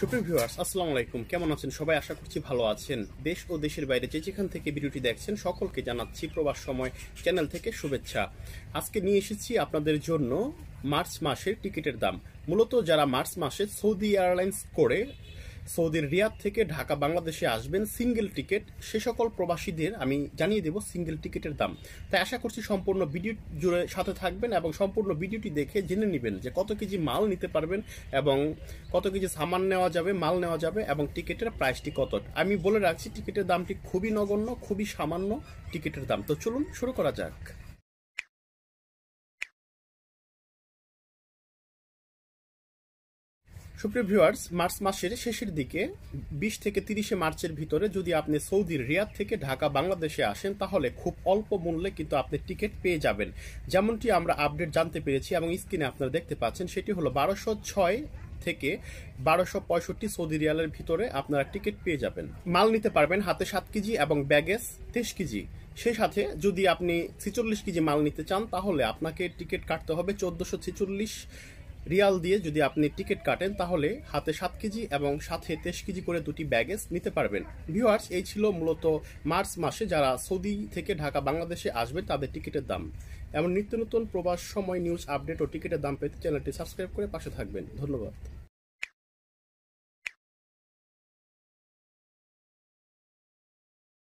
supreme viewers আসসালামু আলাইকুম কেমন আছেন সবাই আশা করছি ভালো আছেন দেশ ও দেশের বাইরে যে যেখান থেকে ভিডিওটি দেখছেন সকলকে জানাচ্ছি প্রবাস সময় চ্যানেল থেকে শুভেচ্ছা আজকে নিয়ে এসেছি আপনাদের জন্য মার্চ মাসের টিকিটের দাম মূলত যারা মার্চ মাসে সৌদি এয়ারলাইন্স করে সৌদির রিয়াদ থেকে ঢাকা বাংলাদেশে আসবেন সিঙ্গেল টিকিট সে সকল প্রবাসীদের আমি জানিয়ে দেব সিঙ্গেল টিকিটের দাম তাই আশা করছি সম্পূর্ণ ভিডিও জুড়ে সাথে থাকবেন এবং সম্পূর্ণ ভিডিওটি দেখে জেনে নেবেন যে কত কেজি মাল নিতে পারবেন এবং কত কেজি সামান নেওয়া যাবে মাল নেওয়া যাবে এবং টিকিটের প্রাইসটি কত আমি বলে রাখছি টিকিটের দামটি খুবই নগণ্য খুবই সামান্য টিকিটের দাম তো চলুন শুরু করা যাক সুপ্রিয় ভিউয়ার্স মার্চ মাসের শেষের দিকে বিশ থেকে তিরিশে মার্চের ভিতরে যদি আপনি সৌদির রিয়াদ থেকে ঢাকা বাংলাদেশে আসেন তাহলে খুব অল্প মূল্যে কিন্তু আপনি টিকিট পেয়ে যাবেন যেমনটি আমরা আপডেট জানতে পেরেছি এবং স্ক্রিনে আপনারা দেখতে পাচ্ছেন সেটি হলো বারোশো ছয় থেকে বারোশো পঁয়ষট্টি সৌদি রিয়ালের ভিতরে আপনারা টিকিট পেয়ে যাবেন মাল নিতে পারবেন হাতে সাত কেজি এবং ব্যাগেজ তেইশ কেজি সেই সাথে যদি আপনি ছেচল্লিশ কেজি মাল নিতে চান তাহলে আপনাকে টিকিট কাটতে হবে চোদ্দোশো ছেচল্লিশ রিয়াল দিয়ে যদি আপনি টিকিট কাটেন তাহলে হাতে সাত কেজি এবং সাথে তেইশ কেজি করে দুটি ব্যাগেজ নিতে পারবেন ভিউয়ার্স এই ছিল মূলত মার্চ মাসে যারা সৌদি থেকে ঢাকা বাংলাদেশে আসবেন তাদের টিকিটের দাম এমন নিত্য নতুন প্রবাস সময় নিউজ আপডেট ও টিকিটের দাম পেতে চ্যানেলটি সাবস্ক্রাইব করে পাশে থাকবেন ধন্যবাদ